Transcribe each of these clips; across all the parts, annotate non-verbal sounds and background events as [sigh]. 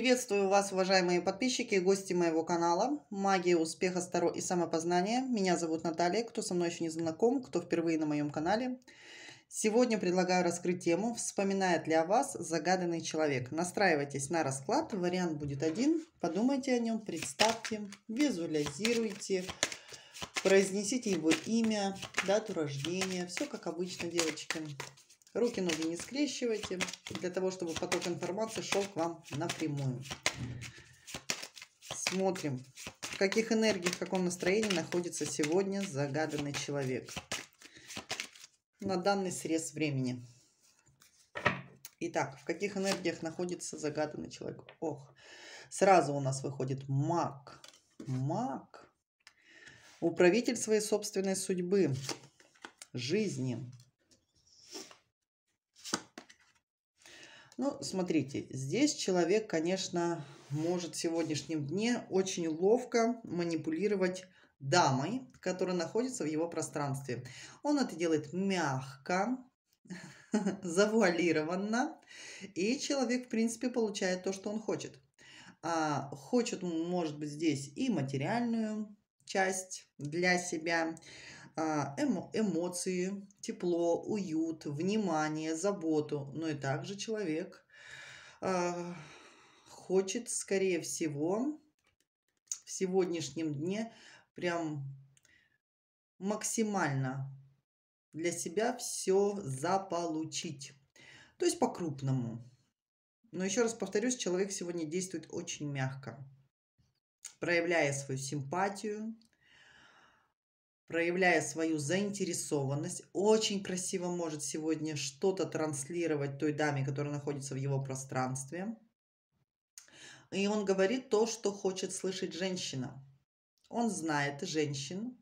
Приветствую вас, уважаемые подписчики и гости моего канала «Магия успеха, старо и самопознания». Меня зовут Наталья, кто со мной еще не знаком, кто впервые на моем канале. Сегодня предлагаю раскрыть тему «Вспоминает ли о вас загаданный человек?». Настраивайтесь на расклад, вариант будет один. Подумайте о нем, представьте, визуализируйте, произнесите его имя, дату рождения. Все как обычно, Девочки. Руки, ноги не скрещивайте, для того, чтобы поток информации шел к вам напрямую. Смотрим, в каких энергиях, в каком настроении находится сегодня загаданный человек на данный срез времени. Итак, в каких энергиях находится загаданный человек? Ох, сразу у нас выходит маг. Маг. Управитель своей собственной судьбы, жизни. Ну, смотрите, здесь человек, конечно, может в сегодняшнем дне очень ловко манипулировать дамой, которая находится в его пространстве. Он это делает мягко, [laughs] завуалированно, и человек, в принципе, получает то, что он хочет. А хочет, может быть, здесь и материальную часть для себя, а, эмоции, тепло, уют, внимание, заботу. Но и также человек а, хочет, скорее всего, в сегодняшнем дне прям максимально для себя все заполучить. То есть по-крупному. Но еще раз повторюсь, человек сегодня действует очень мягко, проявляя свою симпатию, проявляя свою заинтересованность, очень красиво может сегодня что-то транслировать той даме, которая находится в его пространстве. И он говорит то, что хочет слышать женщина. Он знает женщин,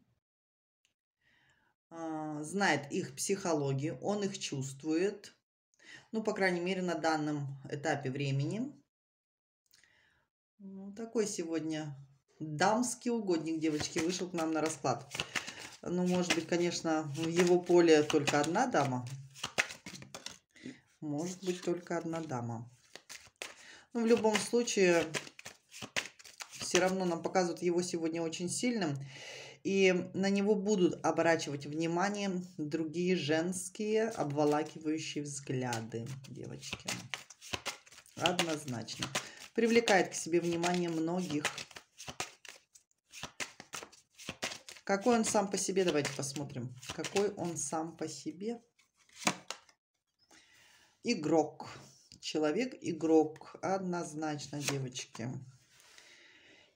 а, знает их психологию, он их чувствует, ну, по крайней мере, на данном этапе времени. Ну, такой сегодня дамский угодник, девочки, вышел к нам на расклад. Ну, может быть, конечно, в его поле только одна дама. Может быть, только одна дама. Но ну, в любом случае, все равно нам показывают его сегодня очень сильным. И на него будут оборачивать внимание другие женские обволакивающие взгляды, девочки. Однозначно. Привлекает к себе внимание многих Какой он сам по себе? Давайте посмотрим. Какой он сам по себе? Игрок. Человек-игрок. Однозначно, девочки.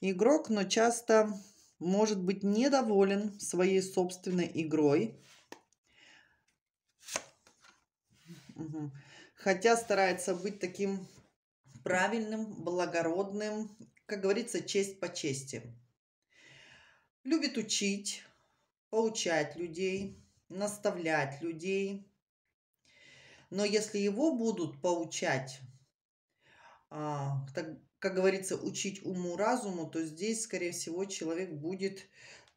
Игрок, но часто может быть недоволен своей собственной игрой. Хотя старается быть таким правильным, благородным, как говорится, честь по чести любит учить, поучать людей, наставлять людей. Но если его будут поучать, а, так, как говорится, учить уму-разуму, то здесь, скорее всего, человек будет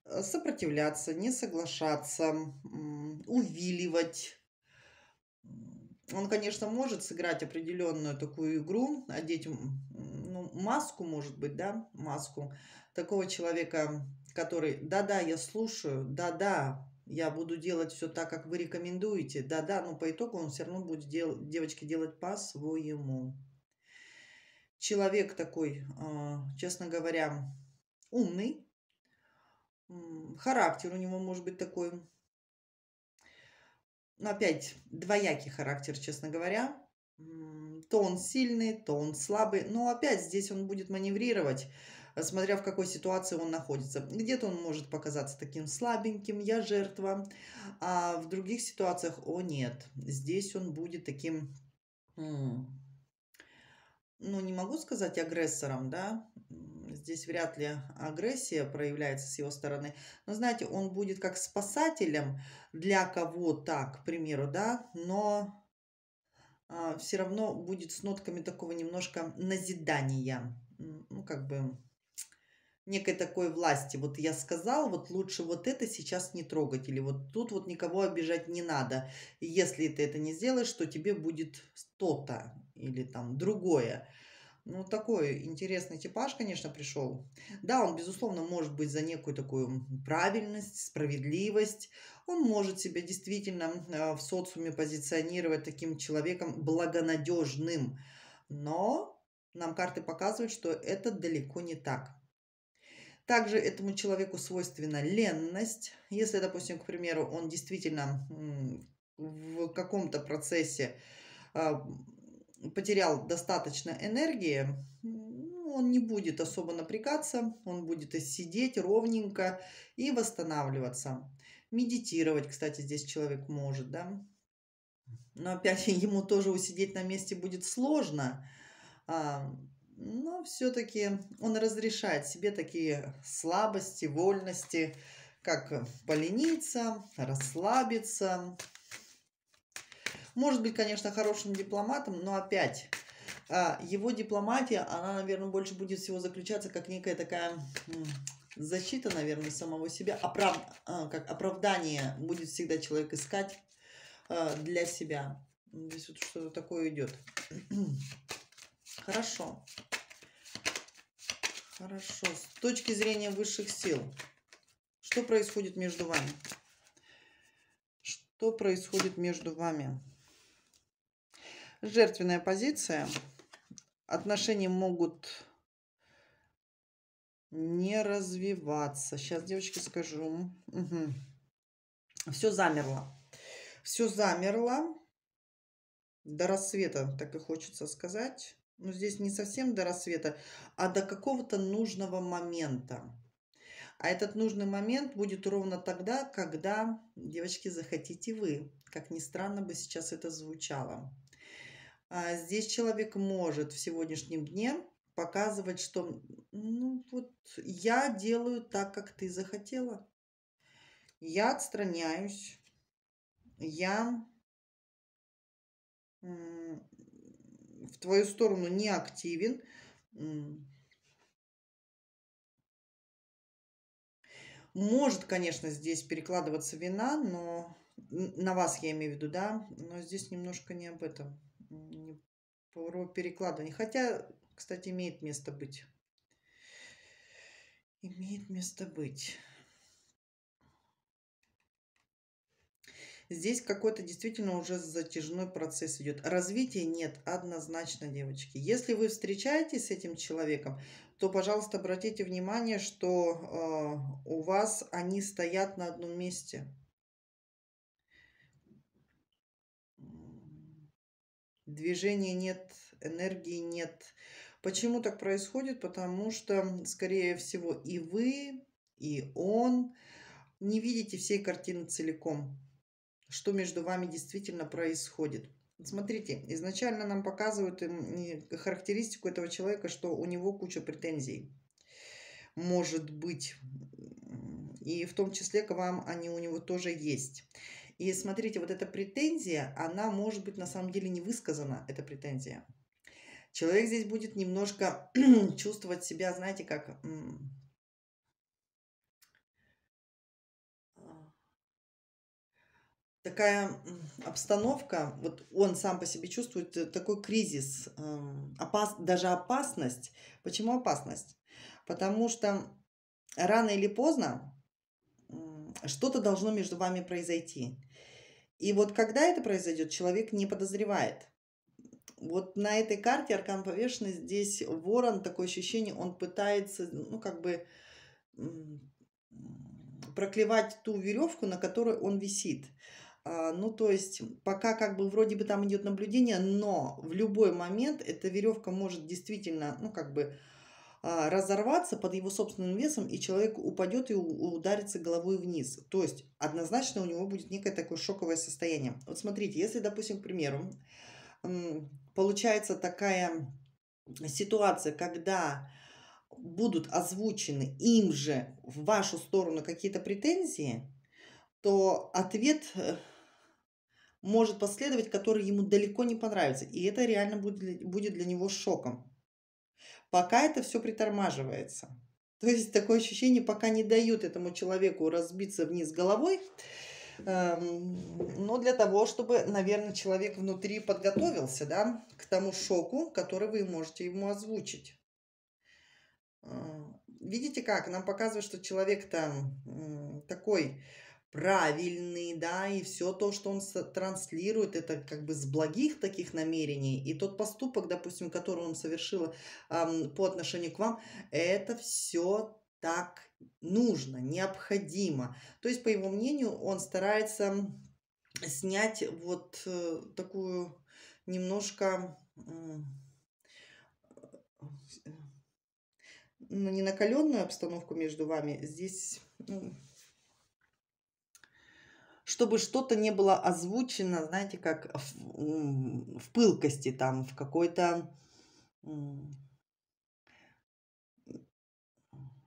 э, сопротивляться, не соглашаться, увиливать. Он, конечно, может сыграть определенную такую игру, одеть ну, маску, может быть, да, маску такого человека, который «да-да, я слушаю, да-да, я буду делать все так, как вы рекомендуете, да-да», но ну, по итогу он все равно будет дел- девочки делать по-своему. Человек такой, а, честно говоря, умный, характер у него может быть такой, ну, опять, двоякий характер, честно говоря. То он сильный, то он слабый, но опять здесь он будет маневрировать – смотря в какой ситуации он находится. Где-то он может показаться таким слабеньким, я жертва, а в других ситуациях, о нет, здесь он будет таким, ну не могу сказать агрессором, да, здесь вряд ли агрессия проявляется с его стороны. Но знаете, он будет как спасателем для кого-то, к примеру, да, но а, все равно будет с нотками такого немножко назидания. Ну, как бы некой такой власти. Вот я сказал, вот лучше вот это сейчас не трогать, или вот тут вот никого обижать не надо. если ты это не сделаешь, то тебе будет то-то или там другое. Ну, такой интересный типаж, конечно, пришел. Да, он, безусловно, может быть за некую такую правильность, справедливость. Он может себя действительно э, в социуме позиционировать таким человеком благонадежным. Но нам карты показывают, что это далеко не так. Также этому человеку свойственна ленность. Если, допустим, к примеру, он действительно в каком-то процессе а, потерял достаточно энергии, ну, он не будет особо напрягаться, он будет сидеть ровненько и восстанавливаться. Медитировать, кстати, здесь человек может, да. Но опять [laughs] ему тоже усидеть на месте будет сложно. А, но все-таки он разрешает себе такие слабости, вольности, как полениться, расслабиться. Может быть, конечно, хорошим дипломатом, но опять а, его дипломатия, она, наверное, больше будет всего заключаться как некая такая защита, наверное, самого себя, оправ... А, как оправдание будет всегда человек искать а, для себя. Здесь вот что-то такое идет. Хорошо. Хорошо. С точки зрения высших сил, что происходит между вами? Что происходит между вами? Жертвенная позиция. Отношения могут не развиваться. Сейчас, девочки, скажу. Угу. Все замерло. Все замерло. До рассвета, так и хочется сказать. Ну, здесь не совсем до рассвета, а до какого-то нужного момента. А этот нужный момент будет ровно тогда, когда, девочки, захотите вы. Как ни странно бы сейчас это звучало. А, здесь человек может в сегодняшнем дне показывать, что ну вот я делаю так, как ты захотела. Я отстраняюсь. Я в твою сторону не активен. Может, конечно, здесь перекладываться вина, но на вас я имею в виду, да, но здесь немножко не об этом, не про перекладывание. Хотя, кстати, имеет место быть. Имеет место быть. Здесь какой-то действительно уже затяжной процесс идет. Развития нет однозначно, девочки. Если вы встречаетесь с этим человеком, то, пожалуйста, обратите внимание, что э, у вас они стоят на одном месте. Движения нет, энергии нет. Почему так происходит? Потому что, скорее всего, и вы, и он не видите всей картины целиком что между вами действительно происходит. Смотрите, изначально нам показывают характеристику этого человека, что у него куча претензий. Может быть. И в том числе к вам они у него тоже есть. И смотрите, вот эта претензия, она может быть на самом деле не высказана, эта претензия. Человек здесь будет немножко [clears throat] чувствовать себя, знаете, как такая обстановка, вот он сам по себе чувствует э, такой кризис, эм, опас, даже опасность. Почему опасность? Потому что рано или поздно что-то должно между вами произойти. И вот когда это произойдет, человек не подозревает. Вот на этой карте аркан повешенный здесь ворон, такое ощущение, он пытается, ну, как бы проклевать ту веревку, на которой он висит. А, ну, то есть, пока как бы вроде бы там идет наблюдение, но в любой момент эта веревка может действительно, ну, как бы а, разорваться под его собственным весом, и человек упадет и ударится головой вниз. То есть, однозначно у него будет некое такое шоковое состояние. Вот смотрите, если, допустим, к примеру, получается такая ситуация, когда будут озвучены им же в вашу сторону какие-то претензии, то ответ э, может последовать, который ему далеко не понравится. И это реально будет для, будет для него шоком. Пока это все притормаживается. [laughs] То есть такое ощущение, пока не дают этому человеку разбиться вниз головой. Эм, Но ну, для того, чтобы, наверное, человек внутри подготовился да, к тому шоку, который вы можете ему озвучить. Э, видите как? Нам показывают, что человек там такой правильный, да, и все то, что он транслирует, это как бы с благих таких намерений, и тот поступок, допустим, который он совершил эм, по отношению к вам, это все так нужно, необходимо. То есть, по его мнению, он старается снять вот э, такую немножко... Э, ну, не накаленную обстановку между вами, здесь ну, чтобы что-то не было озвучено, знаете, как в, в пылкости, там, в какой-то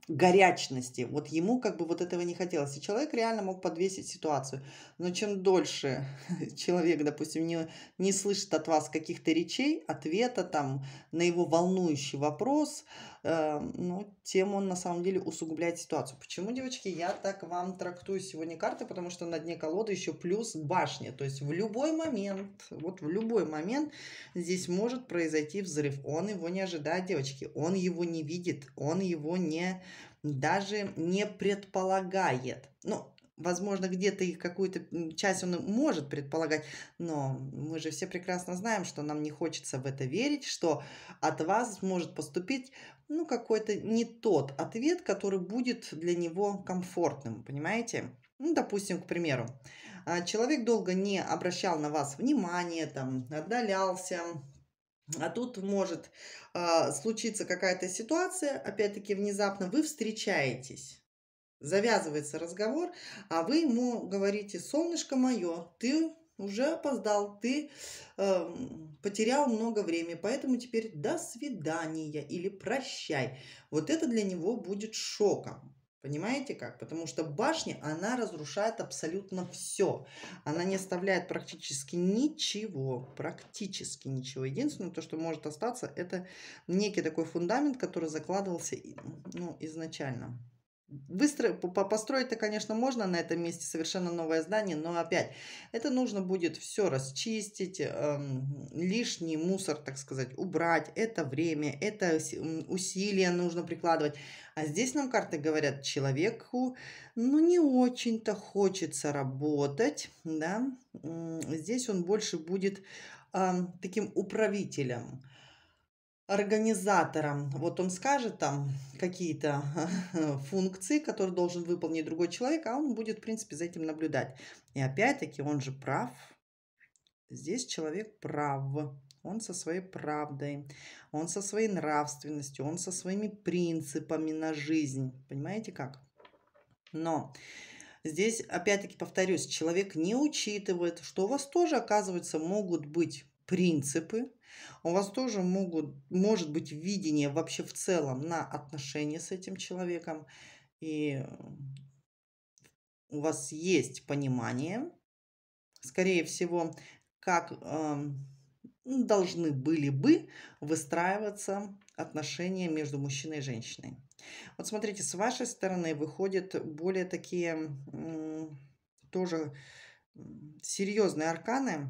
горячности. Вот ему как бы вот этого не хотелось. И человек реально мог подвесить ситуацию. Но чем дольше [laughs] человек, допустим, не, не слышит от вас каких-то речей, ответа там на его волнующий вопрос, Э, но тем он на самом деле усугубляет ситуацию. Почему, девочки, я так вам трактую сегодня карты? Потому что на дне колоды еще плюс башня. То есть в любой момент, вот в любой момент здесь может произойти взрыв. Он его не ожидает, девочки. Он его не видит. Он его не даже не предполагает. Ну, Возможно, где-то и какую-то часть он может предполагать, но мы же все прекрасно знаем, что нам не хочется в это верить, что от вас может поступить ну, какой-то не тот ответ, который будет для него комфортным, понимаете? Ну, допустим, к примеру, а, человек долго не обращал на вас внимания, там, отдалялся, а тут может э, случиться какая-то ситуация, опять-таки внезапно вы встречаетесь, завязывается разговор, а вы ему говорите, солнышко мое, ты уже опоздал, ты э, потерял много времени, поэтому теперь до свидания или прощай. Вот это для него будет шоком. Понимаете как? Потому что башня, она разрушает абсолютно все. Она не оставляет практически ничего, практически ничего. Единственное, то, что может остаться, это некий такой фундамент, который закладывался ну, изначально. Выстро... Построить-то, конечно, можно на этом месте совершенно новое здание, но опять это нужно будет все расчистить, эм, лишний мусор, так сказать, убрать. Это время, это усилия нужно прикладывать. А здесь нам карты говорят, человеку, ну, не очень-то хочется работать, да. Здесь он больше будет эм, таким управителем организатором. Вот он скажет там какие-то э, [laughs] функции, которые должен выполнить другой человек, а он будет, в принципе, за этим наблюдать. И опять-таки он же прав. Здесь человек прав. Он со своей правдой, он со своей нравственностью, он со своими принципами на жизнь. Понимаете как? Но здесь, опять-таки, повторюсь, человек не учитывает, что у вас тоже, оказывается, могут быть принципы, у вас тоже могут, может быть видение вообще в целом на отношения с этим человеком. И э, у вас есть понимание, скорее всего, как э, должны были бы выстраиваться отношения между мужчиной и женщиной. Вот смотрите, с вашей стороны выходят более такие э, тоже серьезные арканы.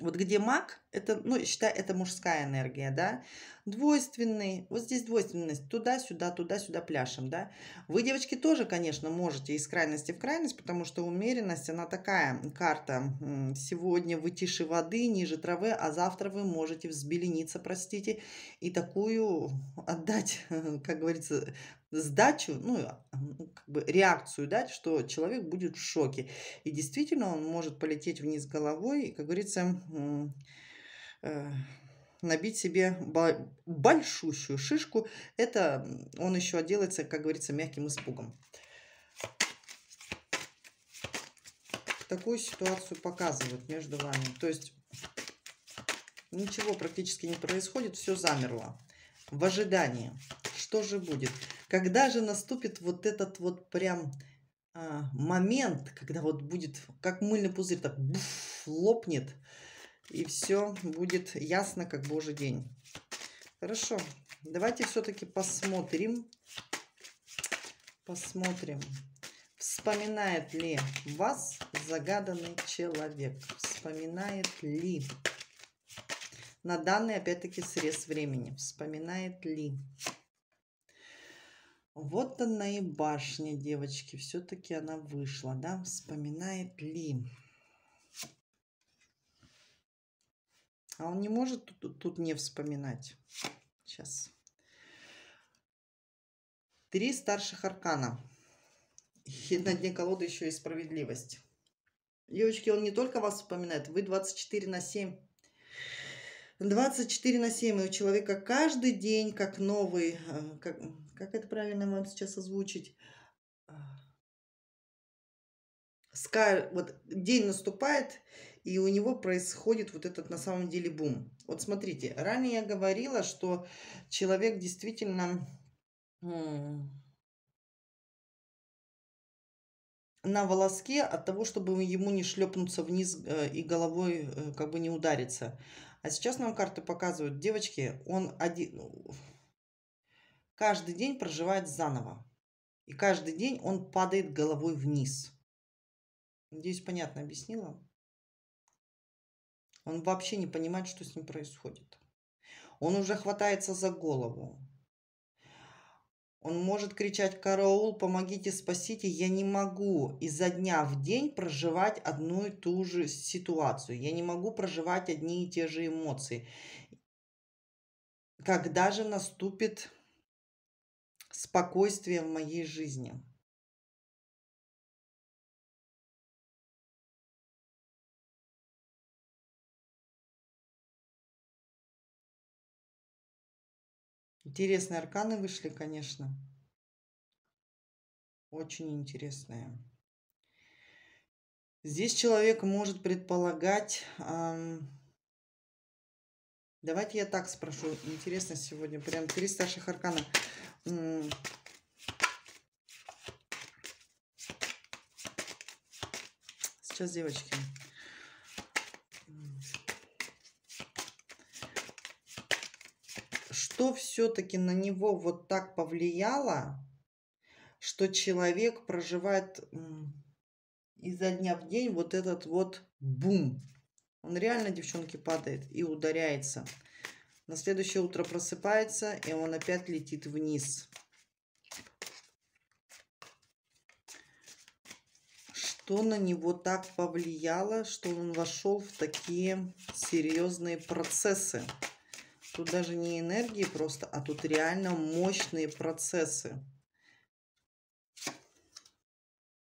Вот где маг – это, ну, считай, это мужская энергия, да. Двойственный, вот здесь двойственность, туда-сюда, туда-сюда пляшем, да. Вы, девочки, тоже, конечно, можете из крайности в крайность, потому что умеренность, она такая карта. Сегодня вы тише воды, ниже травы, а завтра вы можете взбелениться, простите, и такую отдать, [laughs] как говорится, сдачу, ну, а, ну, как бы реакцию дать, что человек будет в шоке. И действительно он может полететь вниз головой, и, как говорится, Э, набить себе большущую шишку. Это он еще отделается, как говорится, мягким испугом. Такую ситуацию показывают между вами. То есть ничего практически не происходит, все замерло в ожидании. Что же будет? Когда же наступит вот этот вот прям а, момент, когда вот будет, как мыльный пузырь, так буф, лопнет – и все будет ясно, как божий день. Хорошо, давайте все-таки посмотрим, посмотрим, вспоминает ли вас загаданный человек, вспоминает ли на данный, опять-таки, срез времени, вспоминает ли. Вот она и башня, девочки, все-таки она вышла, да, вспоминает ли. А он не может тут, тут не вспоминать. Сейчас. Три старших аркана. И на дне колоды еще и справедливость. Девочки, он не только вас вспоминает, вы 24 на 7. 24 на 7, и у человека каждый день как новый, э, как, как это правильно вам сейчас озвучить, э, Ска... вот день наступает, и у него происходит вот этот на самом деле бум. Вот смотрите, ранее я говорила, что человек действительно на волоске от того, чтобы ему не шлепнуться вниз э, и головой э, как бы не удариться. А сейчас нам карты показывают, девочки, он один, ну, каждый день проживает заново. И каждый день он падает головой вниз. Надеюсь, понятно объяснила. Он вообще не понимает, что с ним происходит. Он уже хватается за голову. Он может кричать «Караул, помогите, спасите!» Я не могу изо дня в день проживать одну и ту же ситуацию. Я не могу проживать одни и те же эмоции. Когда же наступит спокойствие в моей жизни? Интересные арканы вышли, конечно. Очень интересные. Здесь человек может предполагать... Эм... Давайте я так спрошу. Интересно сегодня. Прям три старших аркана. Сейчас, девочки. что все-таки на него вот так повлияло, что человек проживает изо дня в день вот этот вот бум. Он реально, девчонки, падает и ударяется. На следующее утро просыпается, и он опять летит вниз. Что на него так повлияло, что он вошел в такие серьезные процессы? Тут даже не энергии просто, а тут реально мощные процессы.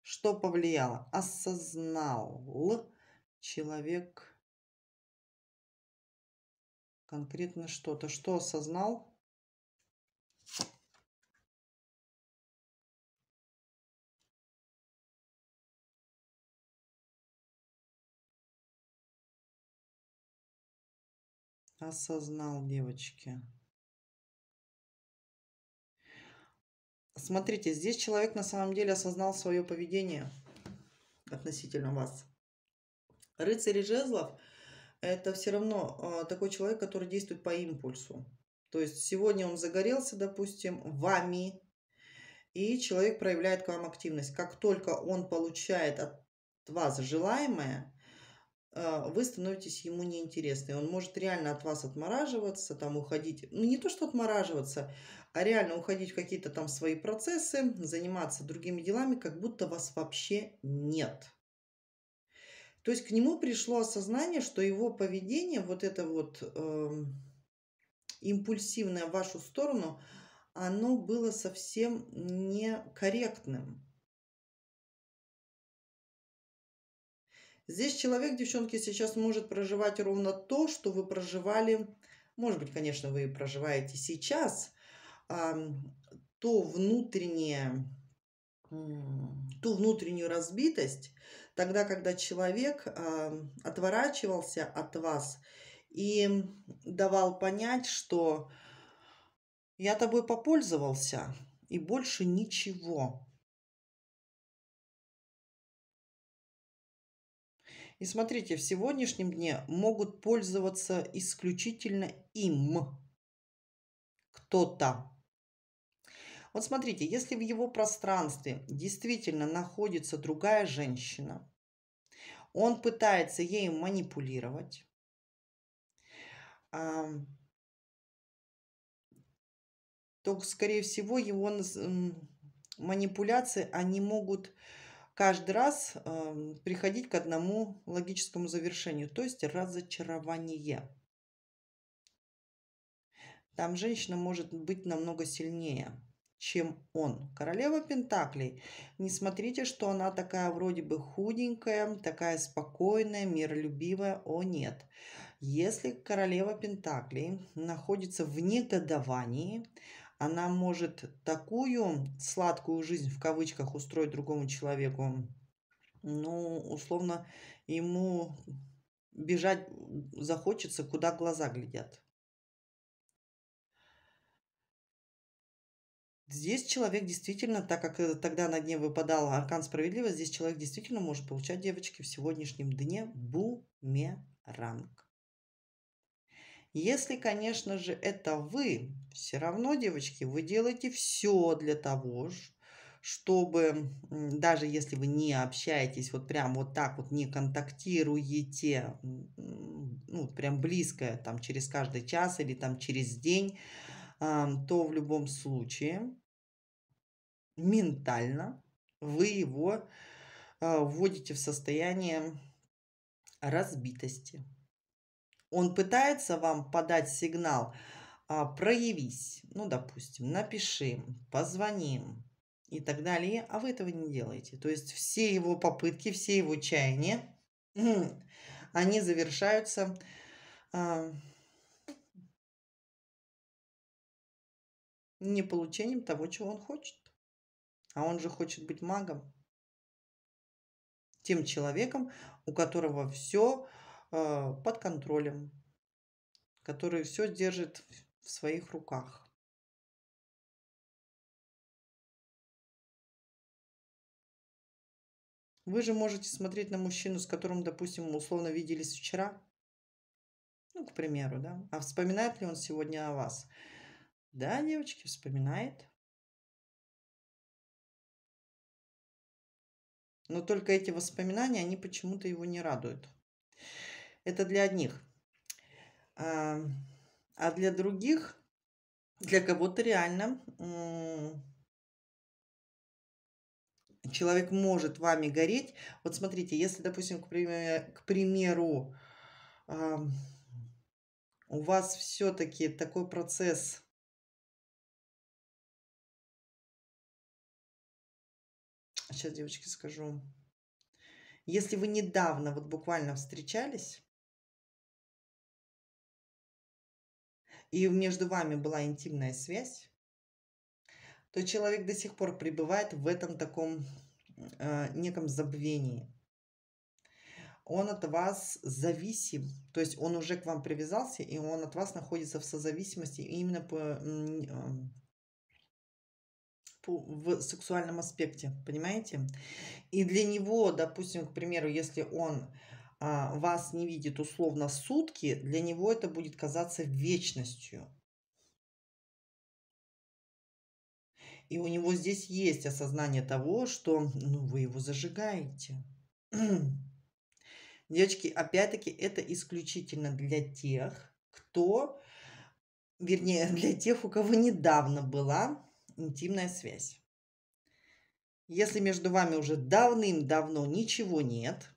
Что повлияло? Осознал человек конкретно что-то. Что осознал? осознал, девочки. Смотрите, здесь человек на самом деле осознал свое поведение относительно вас. Рыцарь жезлов – это все равно а, такой человек, который действует по импульсу. То есть сегодня он загорелся, допустим, вами, и человек проявляет к вам активность. Как только он получает от вас желаемое, а, вы становитесь ему неинтересны. Он может реально от вас отмораживаться, там уходить, ну не то что отмораживаться, а реально уходить в какие-то там свои процессы, заниматься другими делами, как будто вас вообще нет. То есть к нему пришло осознание, что его поведение, вот это вот э, импульсивное в вашу сторону, оно было совсем некорректным. Здесь человек, девчонки, сейчас может проживать ровно то, что вы проживали, может быть, конечно, вы проживаете сейчас, то внутреннее, ту внутреннюю разбитость, тогда, когда человек отворачивался от вас и давал понять, что я тобой попользовался и больше ничего. И смотрите, в сегодняшнем дне могут пользоваться исключительно им кто-то. Вот смотрите, если в его пространстве действительно находится другая женщина, он пытается ей манипулировать, то, скорее всего, его манипуляции, они могут каждый раз э, приходить к одному логическому завершению, то есть разочарование. Там женщина может быть намного сильнее, чем он. Королева Пентаклей. Не смотрите, что она такая вроде бы худенькая, такая спокойная, миролюбивая. О нет. Если королева Пентаклей находится в негодовании, она может такую сладкую жизнь в кавычках устроить другому человеку, ну, условно, ему бежать захочется, куда глаза глядят. Здесь человек действительно, так как э, тогда на дне выпадал аркан справедливости, здесь человек действительно может получать, девочки, в сегодняшнем дне бумеранг. Если, конечно же, это вы, все равно, девочки, вы делаете все для того, чтобы, даже если вы не общаетесь, вот прям вот так вот не контактируете, ну, прям близко, там, через каждый час или там через день, то в любом случае ментально вы его а, вводите в состояние разбитости. Он пытается вам подать сигнал а, «проявись», ну, допустим, «напиши», «позвони», и так далее, а вы этого не делаете. То есть все его попытки, все его чаяния, [clears throat] они завершаются э, а, не получением того, чего он хочет. А он же хочет быть магом. Тем человеком, у которого все а, под контролем, который все держит в своих руках. Вы же можете смотреть на мужчину, с которым, допустим, условно виделись вчера, ну, к примеру, да, а вспоминает ли он сегодня о вас? Да, девочки, вспоминает. Но только эти воспоминания, они почему-то его не радуют. Это для одних. А, для других, для кого-то реально человек может вами гореть. Вот смотрите, если, допустим, к примеру, к примеру у вас все-таки такой процесс Сейчас, девочки, скажу. Если вы недавно, вот буквально встречались, и между вами была интимная связь, то человек до сих пор пребывает в этом таком э, неком забвении. Он от вас зависим, то есть он уже к вам привязался, и он от вас находится в созависимости именно по, по, в сексуальном аспекте, понимаете? И для него, допустим, к примеру, если он э, а, вас не видит условно сутки, для него это будет казаться вечностью. И у него здесь есть осознание того, что ну, вы его зажигаете. [clears throat] Девочки, опять-таки, это исключительно для тех, кто, вернее, [laughs] для тех, у кого недавно была интимная связь. Если между вами уже давным-давно ничего нет –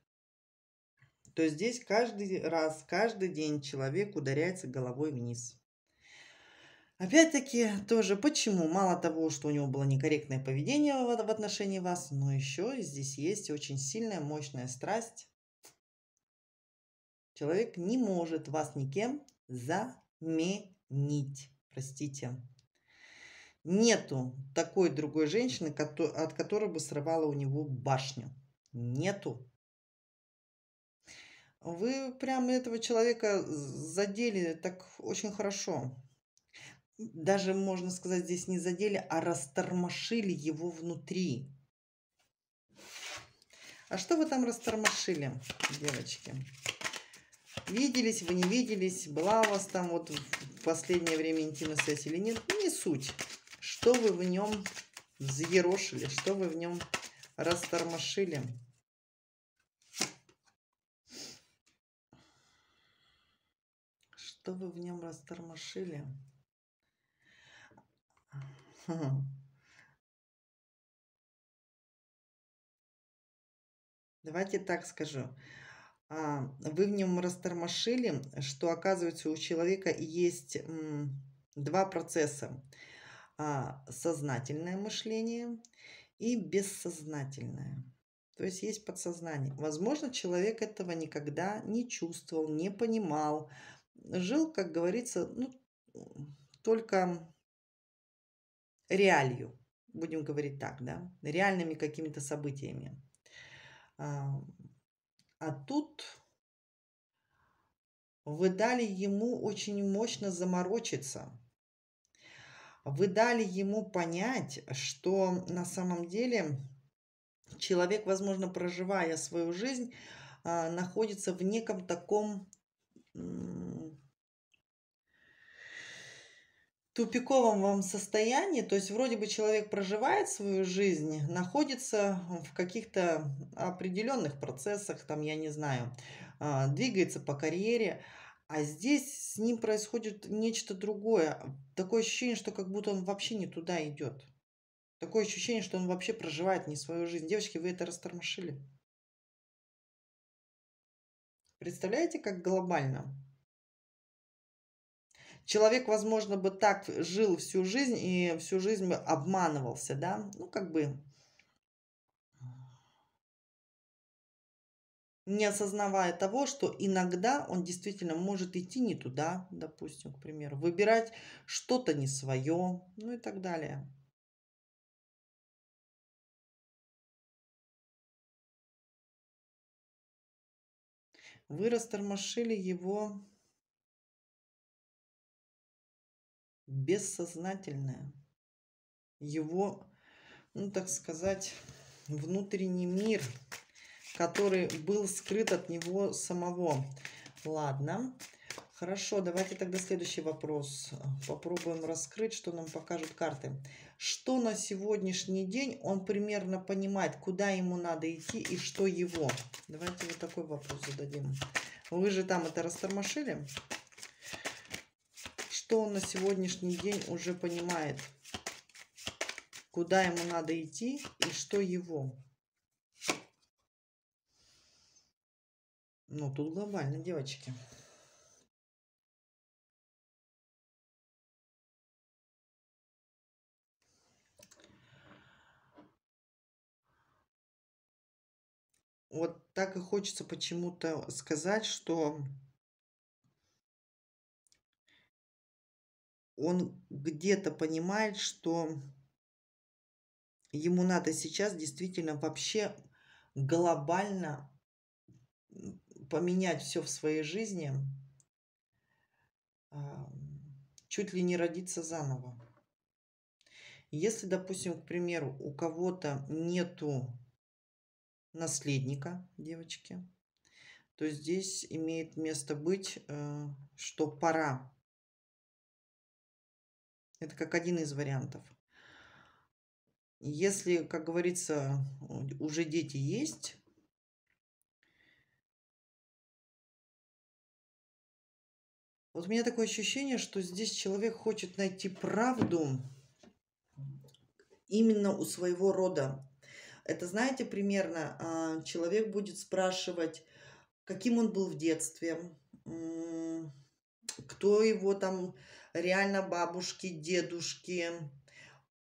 то здесь каждый раз, каждый день человек ударяется головой вниз. Опять-таки тоже почему? Мало того, что у него было некорректное поведение в отношении вас, но еще здесь есть очень сильная, мощная страсть. Человек не может вас никем заменить. Простите. Нету такой другой женщины, от которой бы срывала у него башню. Нету вы прямо этого человека задели так очень хорошо. Даже, можно сказать, здесь не задели, а растормошили его внутри. А что вы там растормошили, девочки? Виделись вы, не виделись? Была у вас там вот в последнее время интимная связь или нет? Не суть. Что вы в нем взъерошили? Что вы в нем растормошили? что вы в нем растормошили? Давайте так скажу. А, вы в нем растормошили, что оказывается у человека есть два процесса. А, сознательное мышление и бессознательное. То есть есть подсознание. Возможно, человек этого никогда не чувствовал, не понимал, жил, как говорится, ну, только реалью, будем говорить так, да, реальными какими-то событиями. А, а, тут вы дали ему очень мощно заморочиться. Вы дали ему понять, что на самом деле человек, возможно, проживая свою жизнь, а, находится в неком таком тупиковом вам состоянии, то есть вроде бы человек проживает свою жизнь, находится в каких-то определенных процессах, там, я не знаю, а, двигается по карьере, а здесь с ним происходит нечто другое. Такое ощущение, что как будто он вообще не туда идет. Такое ощущение, что он вообще проживает не свою жизнь. Девочки, вы это растормошили. Представляете, как глобально? человек, возможно, бы так жил всю жизнь и всю жизнь бы обманывался, да, ну, как бы не осознавая того, что иногда он действительно может идти не туда, допустим, к примеру, выбирать что-то не свое, ну и так далее. Вы его бессознательное. Его, ну так сказать, внутренний мир, который был скрыт от него самого. Ладно. Хорошо, давайте тогда следующий вопрос. Попробуем раскрыть, что нам покажут карты. Что на сегодняшний день он примерно понимает, куда ему надо идти и что его? Давайте вот такой вопрос зададим. Вы же там это растормошили? что он на сегодняшний день уже понимает, куда ему надо идти и что его. Ну, тут глобально, девочки. Вот так и хочется почему-то сказать, что он где-то понимает, что ему надо сейчас действительно вообще глобально поменять все в своей жизни, а, чуть ли не родиться заново. Если, допустим, к примеру, у кого-то нету наследника, девочки, то здесь имеет место быть, э, что пора это как один из вариантов. Если, как говорится, уже дети есть, Вот у меня такое ощущение, что здесь человек хочет найти правду именно у своего рода. Это, знаете, примерно а, человек будет спрашивать, каким он был в детстве, кто его там реально бабушки, дедушки,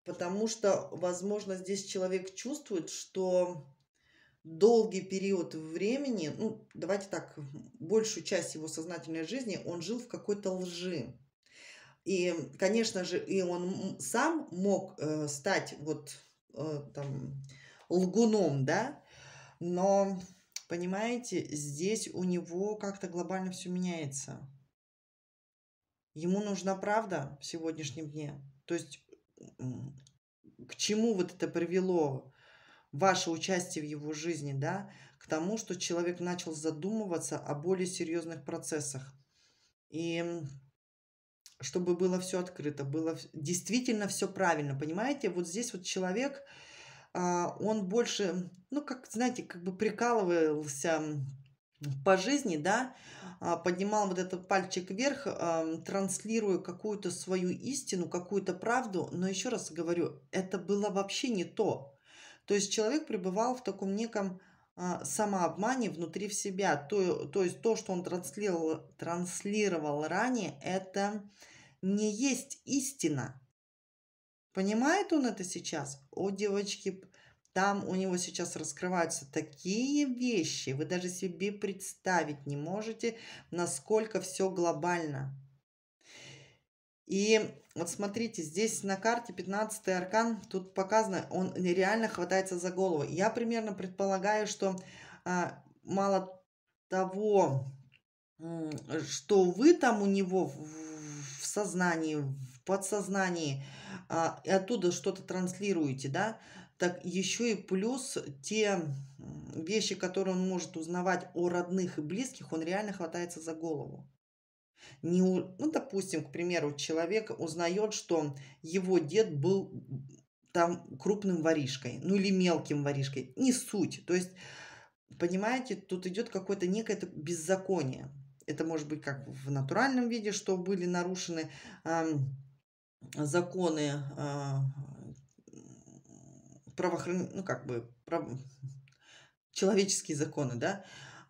потому что, возможно, здесь человек чувствует, что долгий период времени, ну, давайте так, большую часть его сознательной жизни он жил в какой-то лжи. И, конечно же, и он сам мог э, стать вот э, там лгуном, да, но, понимаете, здесь у него как-то глобально все меняется. Ему нужна правда в сегодняшнем дне. То есть к чему вот это привело ваше участие в его жизни, да? К тому, что человек начал задумываться о более серьезных процессах. И чтобы было все открыто, было действительно все правильно, понимаете? Вот здесь вот человек, а, он больше, ну, как, знаете, как бы прикалывался по жизни, да, а, поднимал вот этот пальчик вверх, транслируя какую-то свою истину, какую-то правду, но еще раз говорю, это было вообще не то. То есть человек пребывал в таком неком а, самообмане внутри в себя. То, то есть то, что он транслировал, транслировал ранее, это не есть истина. Понимает он это сейчас? О, девочки, там у него сейчас раскрываются такие вещи, вы даже себе представить не можете, насколько все глобально. И вот смотрите, здесь на карте 15 аркан, тут показано, он реально хватается за голову. Я примерно предполагаю, что а, мало того, что вы там у него в, в сознании, в подсознании, а, и оттуда что-то транслируете, да, так еще и плюс те вещи, которые он может узнавать о родных и близких, он реально хватается за голову. Не, у, ну, допустим, к примеру, человек узнает, что его дед был там крупным воришкой, ну или мелким воришкой, не суть. То есть, понимаете, тут идет какое-то некое беззаконие. Это может быть как в натуральном виде, что были нарушены э, законы э, правоохран... ну, как бы, прав... человеческие законы, да,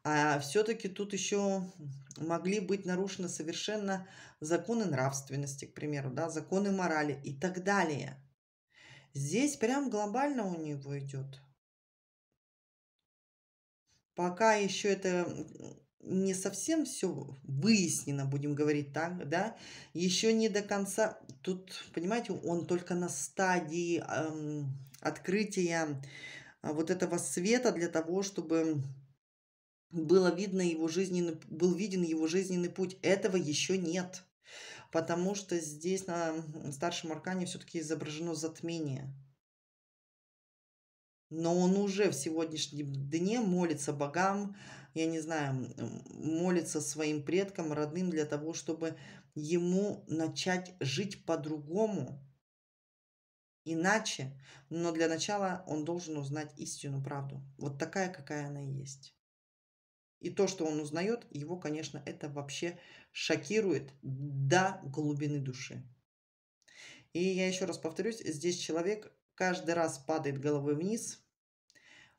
а все-таки тут еще могли быть нарушены совершенно законы нравственности, к примеру, да, законы морали и так далее. Здесь прям глобально у него идет. Пока еще это не совсем все выяснено, будем говорить так, да, еще не до конца. Тут, понимаете, он только на стадии эм, открытия а, вот этого света для того, чтобы было видно его жизненный, был виден его жизненный путь. Этого еще нет. Потому что здесь на старшем аркане все-таки изображено затмение. Но он уже в сегодняшнем дне молится богам, я не знаю, молится своим предкам, родным для того, чтобы ему начать жить по-другому, иначе, но для начала он должен узнать истину, правду, вот такая, какая она есть. И то, что он узнает, его, конечно, это вообще шокирует до глубины души. И я еще раз повторюсь, здесь человек каждый раз падает головой вниз,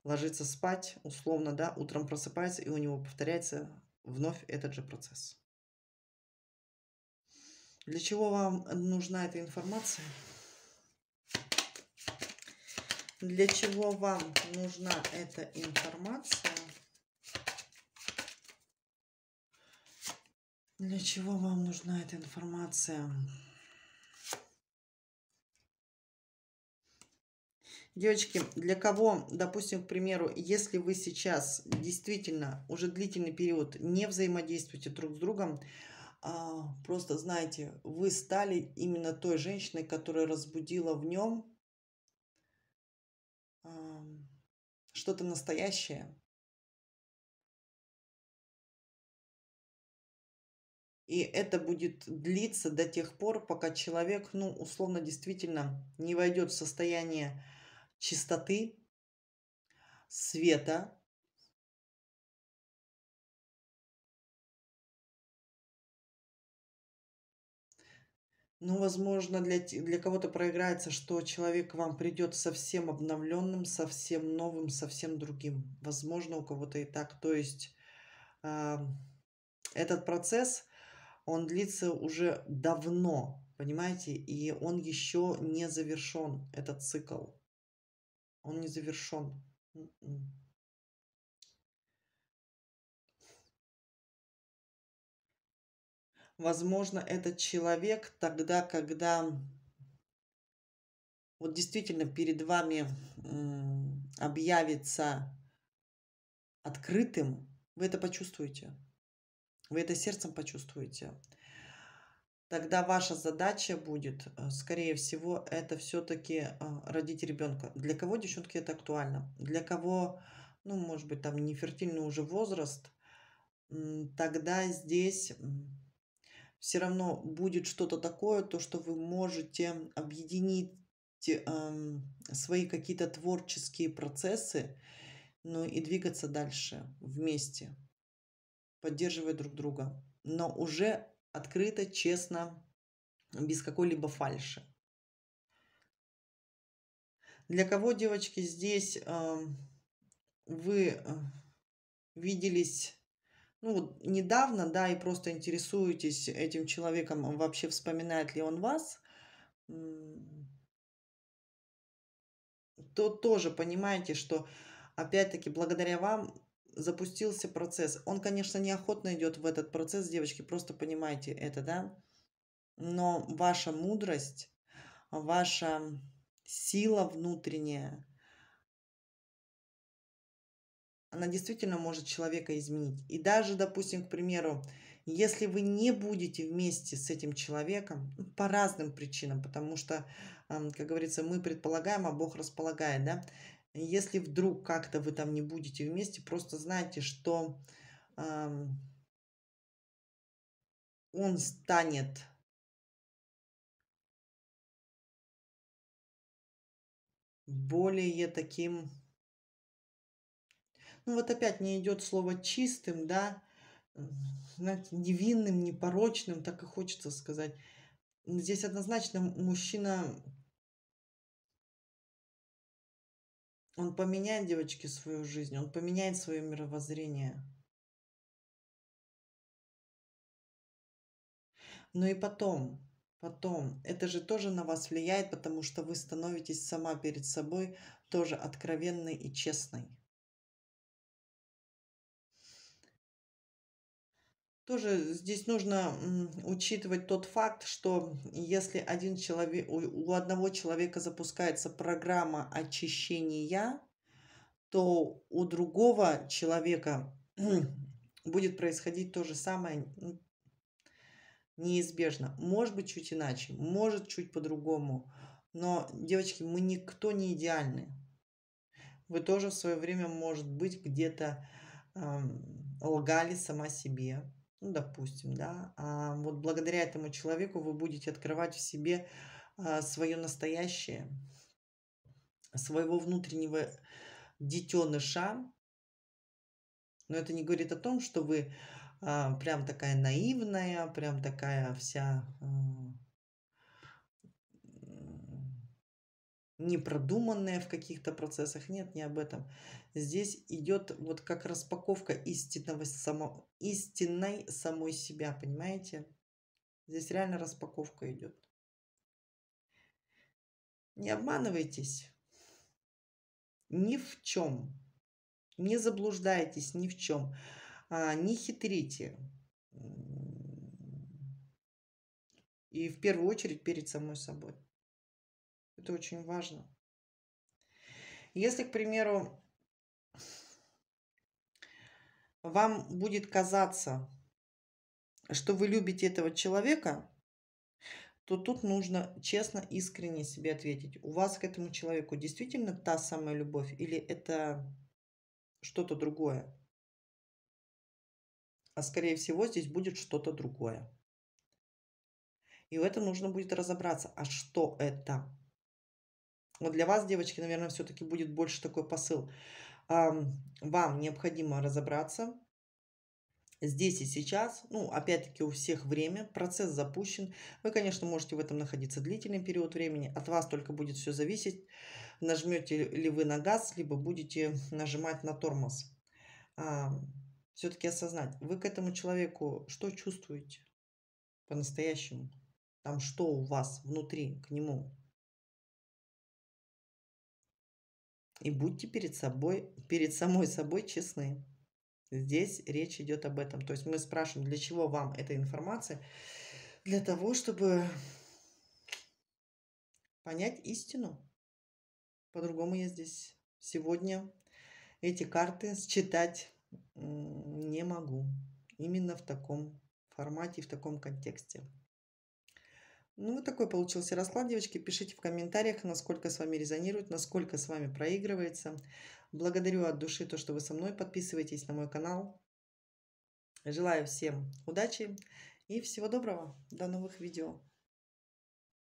ложится спать, условно, да, утром просыпается, и у него повторяется вновь этот же процесс. Для чего вам нужна эта информация? для чего вам нужна эта информация, для чего вам нужна эта информация. Девочки, для кого, допустим, к примеру, если вы сейчас действительно уже длительный период не взаимодействуете друг с другом, а, просто знаете, вы стали именно той женщиной, которая разбудила в нем что-то настоящее. И это будет длиться до тех пор, пока человек, ну, условно, действительно не войдет в состояние чистоты, света, Ну, возможно, для, для кого-то проиграется, что человек к вам придет совсем обновленным, совсем новым, совсем другим. Возможно, у кого-то и так. То есть э, этот процесс, он длится уже давно, понимаете, и он еще не завершен, этот цикл. Он не завершен. Mm м-м. -mm. возможно, этот человек тогда, когда вот действительно перед вами объявится открытым, вы это почувствуете. Вы это сердцем почувствуете. Тогда ваша задача будет, э, скорее всего, это все-таки э, родить ребенка. Для кого, девчонки, это актуально? Для кого, ну, может быть, там нефертильный уже возраст, тогда здесь все равно будет что-то такое, то, что вы можете объединить э, свои какие-то творческие процессы, ну и двигаться дальше вместе, поддерживая друг друга, но уже открыто, честно, без какой-либо фальши. Для кого, девочки, здесь эм, э, вы виделись ну, недавно, да, и просто интересуетесь этим человеком, вообще вспоминает ли он вас, то тоже понимаете, что опять-таки благодаря вам запустился процесс. Он, конечно, неохотно идет в этот процесс, девочки, просто понимаете это, да? Но ваша мудрость, ваша сила внутренняя, она действительно может человека изменить. И даже, допустим, к примеру, если вы не будете вместе с этим человеком ну, по разным причинам, потому что, как говорится, мы предполагаем, а Бог располагает, да, если вдруг как-то вы там не будете вместе, просто знайте, что он станет более таким ну вот опять не идет слово чистым, да, э, знаете, невинным, непорочным, так и хочется сказать. Здесь однозначно мужчина, он поменяет девочки свою жизнь, он поменяет свое мировоззрение. Но и потом, потом, это же тоже на вас влияет, потому что вы становитесь сама перед собой тоже откровенной и честной. Тоже здесь нужно учитывать тот факт, что если один человек, у одного человека запускается программа очищения, то у другого человека будет происходить то же самое неизбежно. Может быть, чуть иначе, может, чуть по-другому. Но, девочки, мы никто не идеальны. Вы тоже в свое время, может быть, где-то э, лгали сама себе, ну, допустим, да, а вот благодаря этому человеку вы будете открывать в себе а, свое настоящее, своего внутреннего детеныша. Но это не говорит о том, что вы а, прям такая наивная, прям такая вся а, непродуманное в каких-то процессах. Нет, не об этом. Здесь идет вот как распаковка истинного само, истинной самой себя, понимаете? Здесь реально распаковка идет. Не обманывайтесь ни в чем. Не заблуждайтесь ни в чем. А, не хитрите. И в первую очередь перед самой собой. Это очень важно. Если, к примеру, вам будет казаться, что вы любите этого человека, то тут нужно честно, искренне себе ответить. У вас к этому человеку действительно та самая любовь или это что-то другое? А скорее всего здесь будет что-то другое. И в этом нужно будет разобраться, а что это? Но для вас, девочки, наверное, все-таки будет больше такой посыл. Вам необходимо разобраться здесь и сейчас. Ну, опять-таки, у всех время, процесс запущен. Вы, конечно, можете в этом находиться длительный период времени. От вас только будет все зависеть, нажмете ли вы на газ, либо будете нажимать на тормоз. Все-таки осознать, вы к этому человеку что чувствуете по-настоящему? Там что у вас внутри к нему? И будьте перед собой, перед самой собой честны. Здесь речь идет об этом. То есть мы спрашиваем, для чего вам эта информация? Для того, чтобы понять истину. По-другому я здесь сегодня эти карты считать не могу. Именно в таком формате, в таком контексте. Ну, вот такой получился расклад, девочки. Пишите в комментариях, насколько с вами резонирует, насколько с вами проигрывается. Благодарю от души то, что вы со мной. Подписывайтесь на мой канал. Желаю всем удачи и всего доброго. До новых видео.